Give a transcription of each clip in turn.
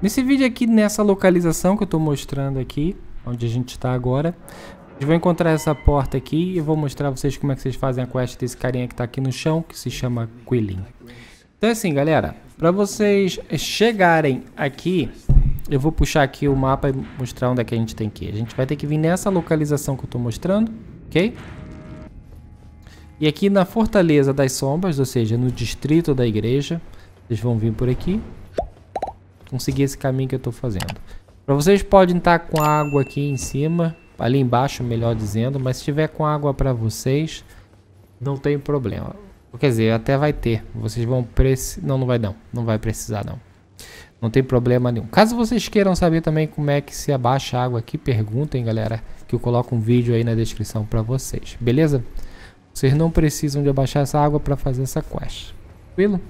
Nesse vídeo aqui, nessa localização que eu estou mostrando aqui, onde a gente está agora, eu vou encontrar essa porta aqui e vou mostrar vocês como é que vocês fazem a quest desse carinha que está aqui no chão, que se chama Quilin. Então é assim, galera, para vocês chegarem aqui, eu vou puxar aqui o mapa e mostrar onde é que a gente tem que ir. A gente vai ter que vir nessa localização que eu estou mostrando, ok? E aqui na Fortaleza das Sombras, ou seja, no distrito da igreja, vocês vão vir por aqui conseguir seguir esse caminho que eu estou fazendo. Para vocês podem estar tá com água aqui em cima, ali embaixo, melhor dizendo, mas se tiver com água para vocês, não tem problema. Quer dizer, até vai ter. Vocês vão precisar... Não, não vai não. Não vai precisar não. Não tem problema nenhum. Caso vocês queiram saber também como é que se abaixa a água aqui, perguntem, galera, que eu coloco um vídeo aí na descrição para vocês. Beleza? Vocês não precisam de abaixar essa água para fazer essa quest. Tranquilo?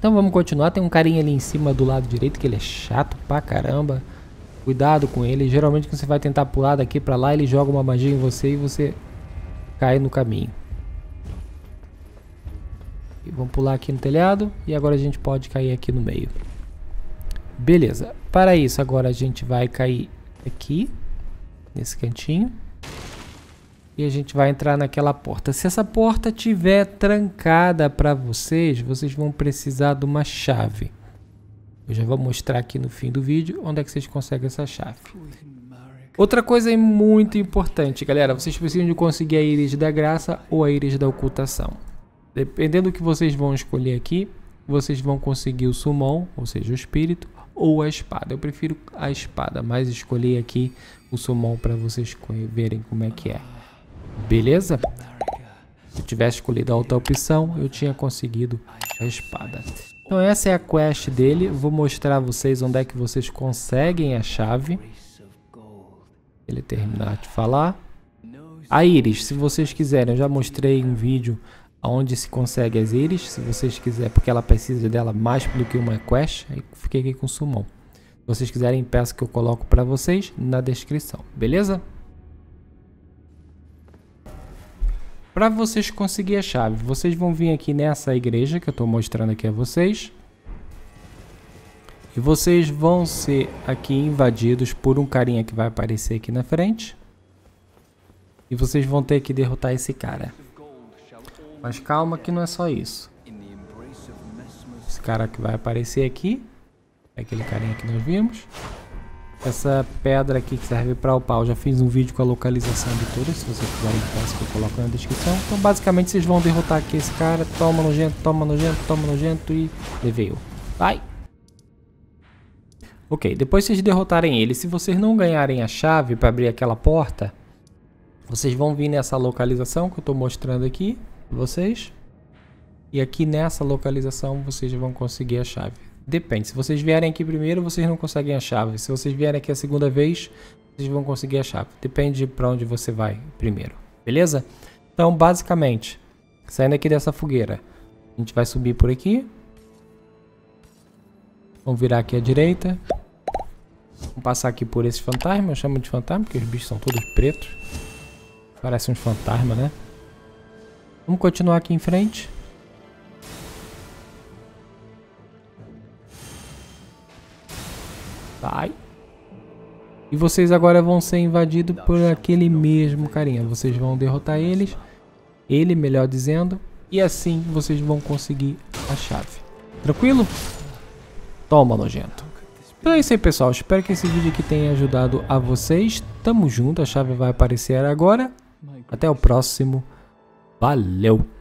Então vamos continuar. Tem um carinha ali em cima do lado direito que ele é chato pra caramba. Cuidado com ele. Geralmente quando você vai tentar pular daqui pra lá, ele joga uma magia em você e você cai no caminho. E vamos pular aqui no telhado. E agora a gente pode cair aqui no meio. Beleza. Para isso, agora a gente vai cair aqui. Nesse cantinho e a gente vai entrar naquela porta. Se essa porta tiver trancada para vocês, vocês vão precisar de uma chave. Eu já vou mostrar aqui no fim do vídeo onde é que vocês conseguem essa chave. Outra coisa é muito importante, galera, vocês precisam de conseguir a íris da graça ou a íris da ocultação. Dependendo do que vocês vão escolher aqui, vocês vão conseguir o summon, ou seja, o espírito, ou a espada. Eu prefiro a espada, mas escolhi aqui o summon para vocês verem como é que é. Beleza? Se eu tivesse escolhido a outra opção, eu tinha conseguido a espada. Então essa é a quest dele. Vou mostrar a vocês onde é que vocês conseguem a chave. Ele terminar de falar. A íris, se vocês quiserem, eu já mostrei um vídeo onde se consegue as íris, se vocês quiserem, porque ela precisa dela mais do que uma quest, aí fiquei aqui com o Sumon. Se vocês quiserem, peço que eu coloco para vocês na descrição, beleza? Para vocês conseguir a chave, vocês vão vir aqui nessa igreja que eu estou mostrando aqui a vocês. E vocês vão ser aqui invadidos por um carinha que vai aparecer aqui na frente. E vocês vão ter que derrotar esse cara. Mas calma que não é só isso. Esse cara que vai aparecer aqui. É aquele carinha que nós vimos. Essa pedra aqui que serve para upar, eu já fiz um vídeo com a localização de todas, se vocês quiserem peço que eu coloco na descrição. Então basicamente vocês vão derrotar aqui esse cara, toma nojento, toma nojento, toma nojento e levei-o. Vai! Ok, depois vocês derrotarem ele, se vocês não ganharem a chave para abrir aquela porta, vocês vão vir nessa localização que eu estou mostrando aqui, vocês. E aqui nessa localização vocês vão conseguir a chave. Depende. Se vocês vierem aqui primeiro, vocês não conseguem a chave. Se vocês vierem aqui a segunda vez, vocês vão conseguir a chave. Depende para onde você vai primeiro. Beleza? Então, basicamente, saindo aqui dessa fogueira, a gente vai subir por aqui. Vamos virar aqui à direita. Vamos passar aqui por esses fantasmas. Eu chamo de fantasma porque os bichos são todos pretos. Parecem uns fantasmas, né? Vamos continuar aqui em frente. E vocês agora vão ser invadidos por aquele mesmo carinha. Vocês vão derrotar eles, ele melhor dizendo, e assim vocês vão conseguir a chave. Tranquilo? Toma, nojento. Então é isso aí, pessoal. Espero que esse vídeo aqui tenha ajudado a vocês. Tamo junto, a chave vai aparecer agora. Até o próximo. Valeu!